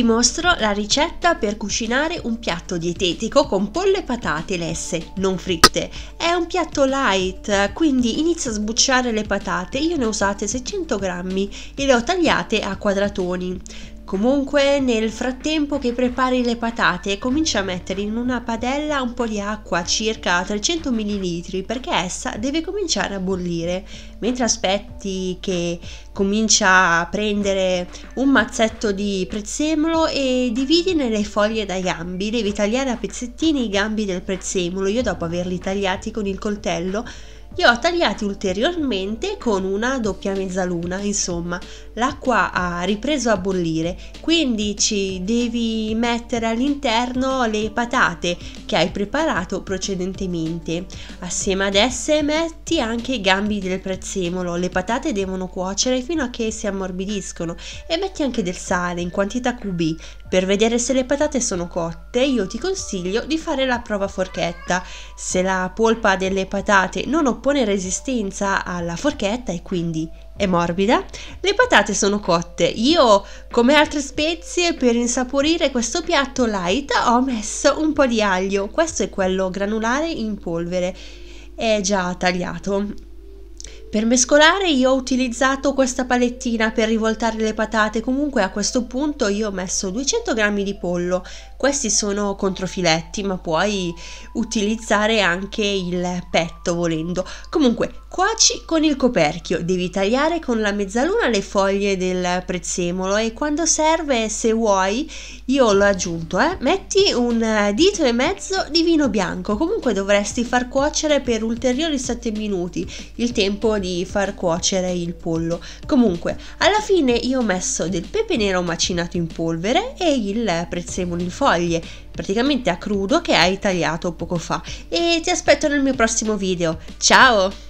ti mostro la ricetta per cucinare un piatto dietetico con polle e patate lesse, non fritte. È un piatto light, quindi inizia a sbucciare le patate, io ne ho usate 600 grammi e le ho tagliate a quadratoni. Comunque nel frattempo che prepari le patate comincia a mettere in una padella un po' di acqua circa 300 ml perché essa deve cominciare a bollire. Mentre aspetti che comincia a prendere un mazzetto di prezzemolo e dividi nelle foglie dai gambi, devi tagliare a pezzettini i gambi del prezzemolo, io dopo averli tagliati con il coltello io ho tagliati ulteriormente con una doppia mezzaluna, insomma, l'acqua ha ripreso a bollire, quindi ci devi mettere all'interno le patate che hai preparato precedentemente. Assieme ad esse metti anche i gambi del prezzemolo, le patate devono cuocere fino a che si ammorbidiscono e metti anche del sale in quantità QB. Per vedere se le patate sono cotte io ti consiglio di fare la prova forchetta. Se la polpa delle patate non oppure oppone resistenza alla forchetta e quindi è morbida. Le patate sono cotte. Io, come altre spezie, per insaporire questo piatto light ho messo un po' di aglio. Questo è quello granulare in polvere. È già tagliato per mescolare io ho utilizzato questa palettina per rivoltare le patate, comunque a questo punto io ho messo 200 g di pollo, questi sono controfiletti ma puoi utilizzare anche il petto volendo. Comunque cuoci con il coperchio, devi tagliare con la mezzaluna le foglie del prezzemolo e quando serve se vuoi io l'ho aggiunto, eh, metti un dito e mezzo di vino bianco, comunque dovresti far cuocere per ulteriori 7 minuti, il tempo di far cuocere il pollo. Comunque, alla fine io ho messo del pepe nero macinato in polvere e il prezzemolo in foglie, praticamente a crudo che hai tagliato poco fa. E ti aspetto nel mio prossimo video. Ciao!